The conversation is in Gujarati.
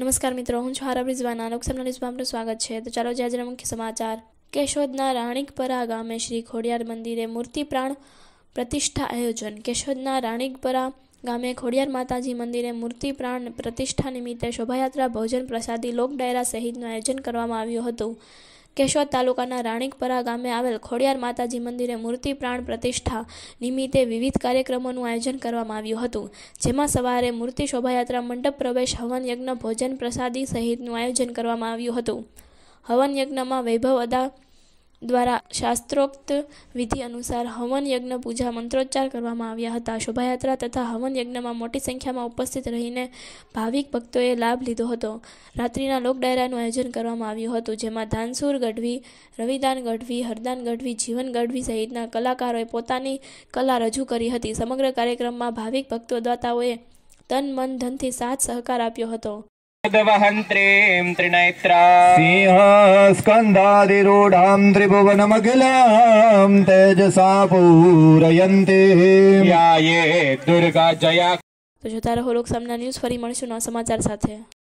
નમસ્કાર મિત્રો હું છું હારબ રિઝવાના લોકસભા ન્યૂઝમાં આપનું સ્વાગત છે તો ચાલો આજે મુખ્ય સમાચાર કેશોદના રાણીકપરા ગામે શ્રી ખોડિયાર મંદિરે મૂર્તિ પ્રાણ પ્રતિષ્ઠા આયોજન કેશોદના રાણીકપરા ગામે ખોડિયાર માતાજી મંદિરે મૂર્તિ પ્રાણ પ્રતિષ્ઠા નિમિત્તે શોભાયાત્રા ભોજન પ્રસાદી લોકડાયરા સહિતનું આયોજન કરવામાં આવ્યું હતું કેશોદ તાલુકાના રાણીકપરા ગામે આવેલ ખોડિયાર માતાજી મંદિરે મૂર્તિ પ્રાણ પ્રતિષ્ઠા નિમિત્તે વિવિધ કાર્યક્રમોનું આયોજન કરવામાં આવ્યું હતું જેમાં સવારે મૂર્તિ શોભાયાત્રા મંડપ પ્રવેશ હવન યજ્ઞ ભોજન પ્રસાદી સહિતનું આયોજન કરવામાં આવ્યું હતું હવન યજ્ઞમાં વૈભવ અદા દ્વારા શાસ્ત્રોક્ત વિધિ અનુસાર હવન યજ્ઞ પૂજા મંત્રોચ્ચાર કરવામાં આવ્યા હતા શોભાયાત્રા તથા હવન યજ્ઞમાં મોટી સંખ્યામાં ઉપસ્થિત રહીને ભાવિક ભક્તોએ લાભ લીધો હતો રાત્રિના લોકડાયરાનું આયોજન કરવામાં આવ્યું હતું જેમાં ધાનસુર ગઢવી રવિદાન ગઢવી હરદાન ગઢવી જીવન ગઢવી સહિતના કલાકારોએ પોતાની કલા રજૂ કરી હતી સમગ્ર કાર્યક્રમમાં ભાવિક ભક્તો દાતાઓએ તન મન ધનથી સાથ સહકાર આપ્યો હતો दवहन्त्रीं त्रिनेत्रा सिंहस्कन्धादिरूढां त्रिभुवनमखिलां तेजसा पूरयन्ति યાયે દુર્ગા જયા તો જોતા રહો લોકસામના ન્યૂઝ ફરી મળીશું નવા સમાચાર સાથે